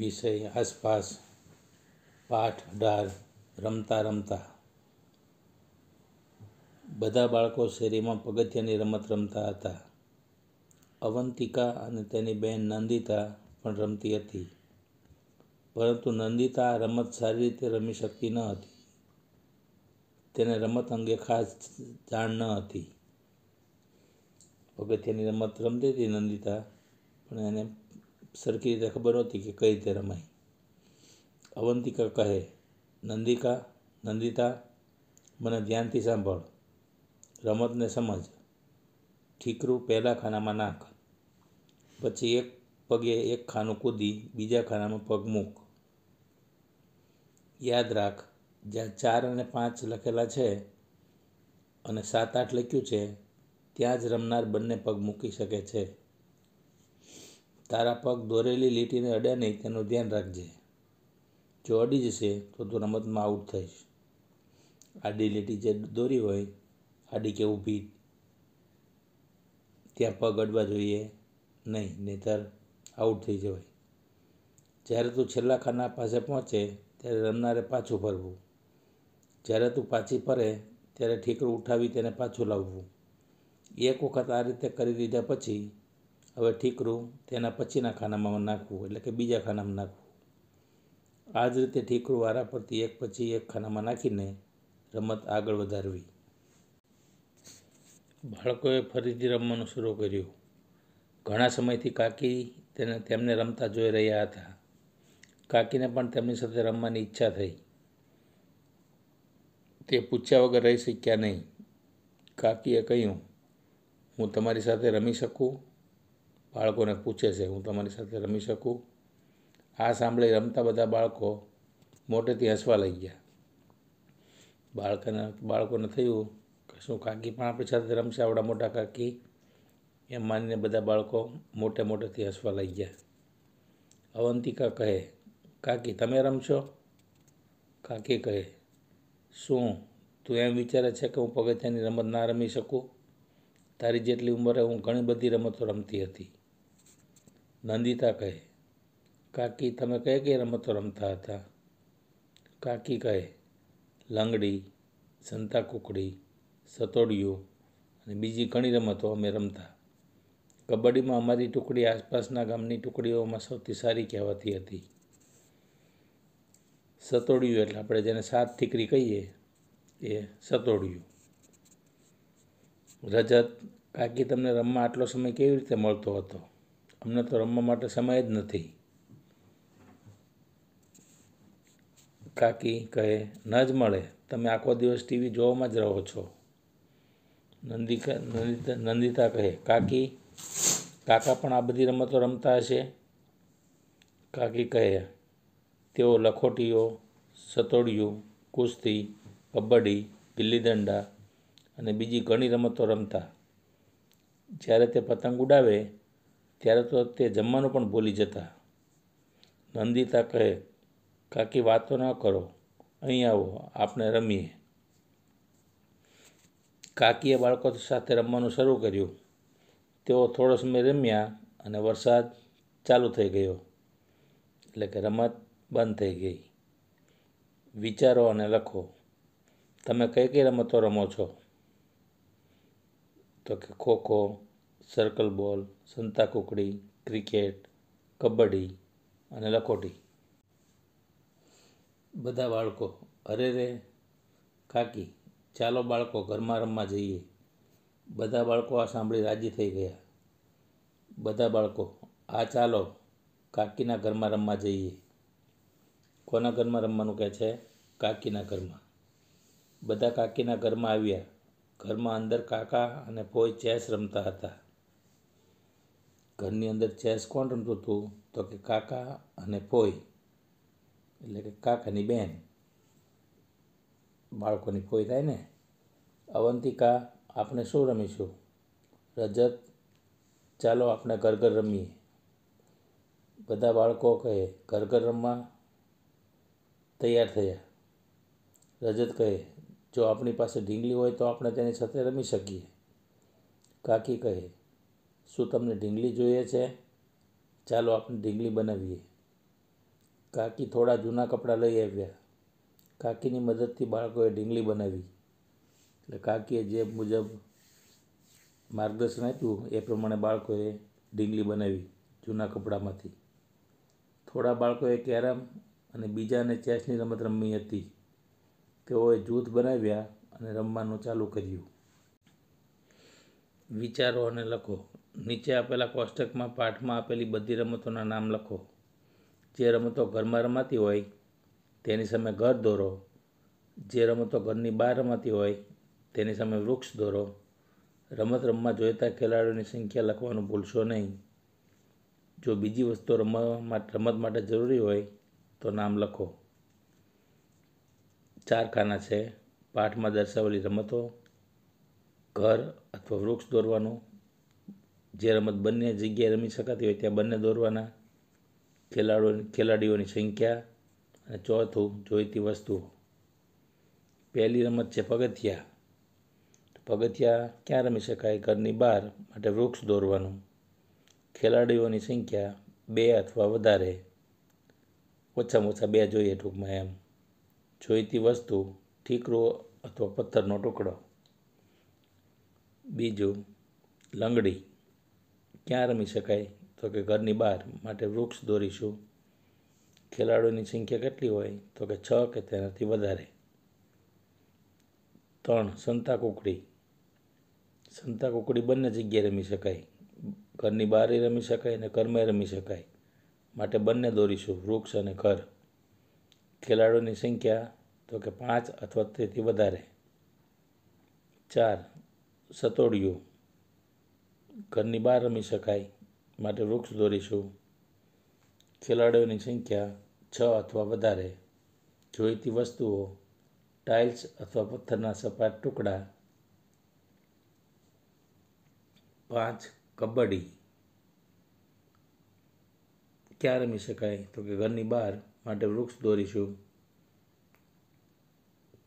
વિષય આસપાસ પાઠ અઢાર રમતા રમતા બધા બાળકો શેરીમાં પગથિયાની રમત રમતા હતા અવંતિકા અને તેની બહેન નંદિતા પણ રમતી હતી પરંતુ નંદિતા આ રમત સારી રીતે રમી શકતી ન હતી તેને રમત અંગે ખાસ જાણ ન હતી પગથિયાની રમત રમતી હતી નંદિતા પણ એને સરખી રીતે ખબર નહોતી કે કઈ રીતે રમાય અવંતિકા કહે નંદિકા નંદિતા મને ધ્યાનથી સાંભળ રમતને સમજ ઠીકરું પહેલાં ખાનામાં નાખ પછી એક પગે એક ખાનું કૂદી બીજા ખાનામાં પગ મૂક યાદ રાખ જ્યાં ચાર અને પાંચ લખેલા છે અને સાત આઠ લખ્યું છે ત્યાં જ રમનાર બંને પગ મૂકી શકે છે તારા પગ દોરેલી લીટીને અડ્યા નહીં તેનું ધ્યાન રાખજે જો અડી જશે તો તું રમતમાં આઉટ થઈશ આડી લીટી જે દોરી હોય આડી કે ઊભી ત્યાં પગ અડવા જોઈએ નહીં નહીતર આઉટ થઈ જવાય જ્યારે તું છેલ્લા ખાના પાસે પહોંચે ત્યારે રમનારે પાછું ફરવું જ્યારે તું પાછી ફરે ત્યારે ઠીકરું ઉઠાવી તેને પાછું લાવવું એક વખત આ રીતે કરી દીધા પછી હવે ઠીકરું તેના પછીના ખાનામાં નાખવું એટલે કે બીજા ખાનામાં નાખવું આ જ રીતે ઠીકરું વારા પરથી એક પછી એક ખાનામાં નાખીને રમત આગળ વધારવી બાળકોએ ફરીથી રમવાનું શરૂ કર્યું ઘણા સમયથી કાકી તેને તેમને રમતા જોઈ રહ્યા હતા કાકીને પણ તેમની સાથે રમવાની ઈચ્છા થઈ તે પૂછ્યા વગર રહી શક્યા નહીં કાકીએ કહ્યું હું તમારી સાથે રમી શકું બાળકોને પૂછે છે હું તમારી સાથે રમી શકું આ સાંભળી રમતા બધા બાળકો મોટેથી હસવા લઈ ગયા બાળકને બાળકોને થયું કે શું કાકી પણ આપણી સાથે રમશે આવડા મોટા કાકી એમ માનીને બધા બાળકો મોટે મોટેથી હસવા લઈ ગયા અવંતિકા કહે કાકી તમે રમશો કાકી કહે શું તું એમ વિચારે છે કે હું પગથિયાની રમત ના રમી શકું તારી જેટલી ઉંમરે હું ઘણી બધી રમતો રમતી હતી નંદિતા કહે કાકી તમે કઈ કઈ રમતો રમતા હતા કાકી કહે લંગડી સંતા કુકડી સતોડિયું અને બીજી ઘણી રમતો અમે રમતા કબડ્ડીમાં અમારી ટુકડી આસપાસના ગામની ટુકડીઓમાં સૌથી સારી કહેવાતી હતી સતોડિયું એટલે આપણે જેને સાત ઠીકરી કહીએ એ સતોડિયું રજત કાકી તમને રમવા આટલો સમય કેવી રીતે મળતો હતો અમને તો રમવા માટે સમય જ નથી કાકી કહે ન જ મળે તમે આખો દિવસ ટીવી જોવામાં જ રહો છો નંદિકા નંદિતા કહે કાકી કાકા પણ આ બધી રમતો રમતા હશે કાકી કહે તેઓ લખોટીઓ સતોડિયું કુસ્તી કબડ્ડી ગિલ્લી દંડા અને બીજી ઘણી રમતો રમતા જ્યારે તે પતંગ ઉડાવે ત્યારે તો તે જમવાનું પણ ભૂલી જતા નંદિતા કહે કાકી વાતો ન કરો અહીં આવો આપણે રમીએ કાકીએ બાળકો સાથે રમવાનું શરૂ કર્યું તેઓ થોડો સમય રમ્યા અને વરસાદ ચાલુ થઈ ગયો એટલે કે રમત બંધ થઈ ગઈ વિચારો અને લખો તમે કઈ કઈ રમતો રમો છો તો કે ખો ખો સર્કલ બોલ સંતા કુકડી ક્રિકેટ કબડ્ડી અને લખોટી બધા બાળકો અરે રે કાકી ચાલો બાળકો ઘરમાં રમવા જઈએ બધા બાળકો આ સાંભળી રાજી થઈ ગયા બધા બાળકો આ ચાલો કાકીના ઘરમાં રમવા જઈએ કોના ઘરમાં રમવાનું કહે છે કાકીના ઘરમાં બધા કાકીના ઘરમાં આવ્યા ઘરમાં અંદર કાકા અને કોઈ ચેસ રમતા હતા ઘરની અંદર ચેસ કોણ રમતું હતું તો કે કાકા અને ફોઈ એટલે કે કાકાની બેન બાળકોની ફોઈ થાય ને અવંતિકા આપણે શું રમીશું રજત ચાલો આપણે ઘર ઘર રમીએ બધા બાળકો કહે ઘર ઘર રમવા તૈયાર થયા રજત કહે જો આપણી પાસે ઢીંગલી હોય તો આપણે તેની સાથે રમી શકીએ કાકી કહે શું તમને ઢીંગલી જોઈએ છે ચાલો આપણે ઢીંગલી બનાવીએ કાકી થોડા જૂના કપડાં લઈ આવ્યા કાકીની મદદથી બાળકોએ ઢીંગલી બનાવી એટલે કાકીએ જે મુજબ માર્ગદર્શન આપ્યું એ પ્રમાણે બાળકોએ ઢીંગલી બનાવી જૂના કપડામાંથી થોડા બાળકોએ કેરમ અને બીજાને ચેસની રમત રમવી હતી તેઓએ જૂથ બનાવ્યા અને રમવાનું ચાલુ કર્યું વિચારો અને લખો નીચે આપેલા કોષ્ટકમાં પાઠમાં આપેલી બધી રમતોના નામ લખો જે રમતો ઘરમાં રમાતી હોય તેની સામે ઘર દોરો જે રમતો ઘરની બહાર રમાતી હોય તેની સામે વૃક્ષ દોરો રમત રમવા જોઈતા ખેલાડીઓની સંખ્યા લખવાનું ભૂલશો નહીં જો બીજી વસ્તુ રમવા રમત માટે જરૂરી હોય તો નામ લખો ચાર ખાના છે પાઠમાં દર્શાવેલી રમતો ઘર અથવા વૃક્ષ દોરવાનું જે રમત બંને જગ્યાએ રમી શકાતી હોય ત્યાં બંને દોરવાના ખેલાડીઓ ખેલાડીઓની સંખ્યા અને ચોથું જોઈતી વસ્તુઓ પહેલી રમત છે પગથિયા પગથિયા ક્યાં રમી શકાય ઘરની બહાર માટે વૃક્ષ દોરવાનું ખેલાડીઓની સંખ્યા બે અથવા વધારે ઓછામાં ઓછા બે જોઈએ ટૂંકમાં એમ જોઈતી વસ્તુ ઠીકરો અથવા પથ્થરનો ટુકડો બીજું લંગડી ક્યાં રમી શકાય તો કે ઘરની બહાર માટે વૃક્ષ દોરીશું ખેલાડીઓની સંખ્યા કેટલી હોય તો કે છ કે તેનાથી વધારે ત્રણ સંતા કુકડી સંતા કુકડી બંને જગ્યાએ રમી શકાય ઘરની બહાર રમી શકાય અને ઘરમાં રમી શકાય માટે બંને દોરીશું વૃક્ષ અને ઘર ખેલાડીઓની સંખ્યા તો કે પાંચ અથવા તેથી વધારે ચાર સતોડિયું ઘરની બહાર રમી શકાય માટે વૃક્ષ દોરીશું ખેલાડીઓની સંખ્યા છ અથવા વધારે જોઈતી વસ્તુઓ ટાઇલ્સ અથવા પથ્થરના સપાટ ટુકડા પાંચ કબડ્ડી ક્યાં રમી શકાય તો કે ઘરની બહાર માટે વૃક્ષ દોરીશું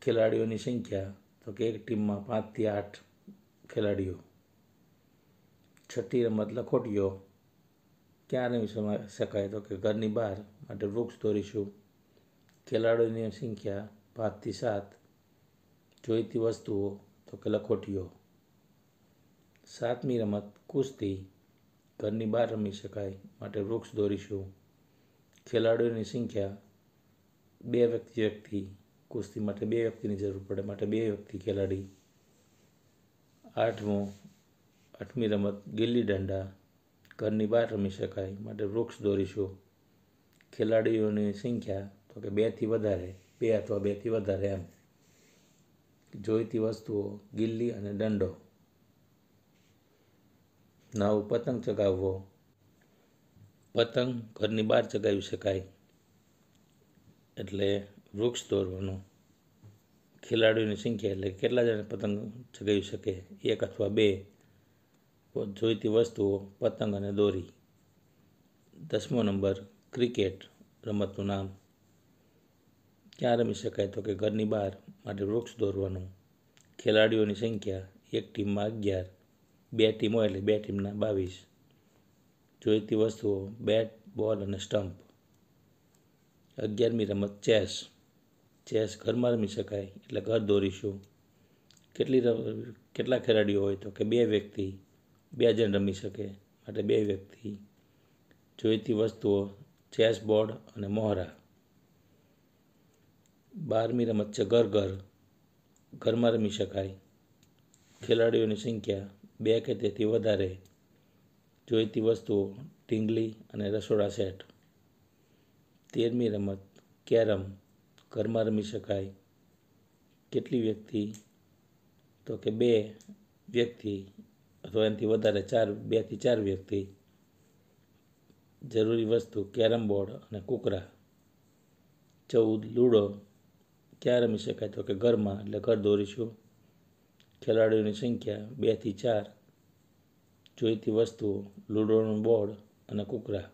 ખેલાડીઓની સંખ્યા તો કે એક ટીમમાં પાંચથી આઠ ખેલાડીઓ છઠ્ઠી રમત લખોટીઓ ક્યાં રમી શકાય તો કે ઘરની બહાર માટે વૃક્ષ દોરીશું ખેલાડીઓની સંખ્યા પાંચથી સાત જોઈતી વસ્તુઓ તો કે લખોટીઓ સાતમી રમત કુસ્તી ઘરની બહાર રમી શકાય માટે વૃક્ષ દોરીશું ખેલાડીઓની સંખ્યા બે વ્યક્તિ વ્યક્તિ કુસ્તી માટે બે વ્યક્તિની જરૂર પડે માટે બે વ્યક્તિ ખેલાડી આઠમું આઠમી રમત ગિલ્લી દંડા ઘરની બહાર રમી શકાય માટે વૃક્ષ દોરીશું ખેલાડીઓની સંખ્યા તો કે બેથી વધારે બે અથવા બેથી વધારે એમ જોઈતી વસ્તુઓ ગિલ્લી અને દંડો નાવ પતંગ ચગાવવો પતંગ ઘરની બહાર ચગાવી શકાય એટલે વૃક્ષ દોરવાનું ખેલાડીઓની સંખ્યા એટલે કેટલા જણા પતંગ ચગાવી શકે એક અથવા બે જોઈતી વસ્તુઓ પતંગ અને દોરી દસમો નંબર ક્રિકેટ રમતનું નામ ક્યાં રમી શકાય તો કે ઘરની બહાર માટે વૃક્ષ દોરવાનું ખેલાડીઓની સંખ્યા એક ટીમમાં અગિયાર બે ટીમો હોય એટલે બે ટીમના બાવીસ જોઈતી વસ્તુઓ બેટ બોલ અને સ્ટમ્પ અગિયારમી રમત ચેસ ચેસ ઘરમાં રમી શકાય એટલે ઘર દોરીશું કેટલી કેટલા ખેલાડીઓ હોય તો કે બે વ્યક્તિ બે જણ રમી શકે માટે બે વ્યક્તિ જોઈતી વસ્તુઓ ચેસ બોર્ડ અને મોહરા બારમી રમત છે ઘર ઘર ઘરમાં રમી શકાય ખેલાડીઓની સંખ્યા બે કે તેથી વધારે જોઈતી વસ્તુઓ ટીંગલી અને રસોડા સેટ તેરમી રમત કેરમ ઘરમાં રમી શકાય કેટલી વ્યક્તિ તો કે બે વ્યક્તિ અથવા એનાથી વધારે ચાર બેથી ચાર વ્યક્તિ જરૂરી વસ્તુ કેરમ બોર્ડ અને કૂકરા ચૌદ લૂડો ક્યાં રમી શકાય તો કે ઘરમાં એટલે ઘર દોરીશું ખેલાડીઓની સંખ્યા બેથી ચાર જોઈતી વસ્તુઓ લૂડોનું બોર્ડ અને કૂકરા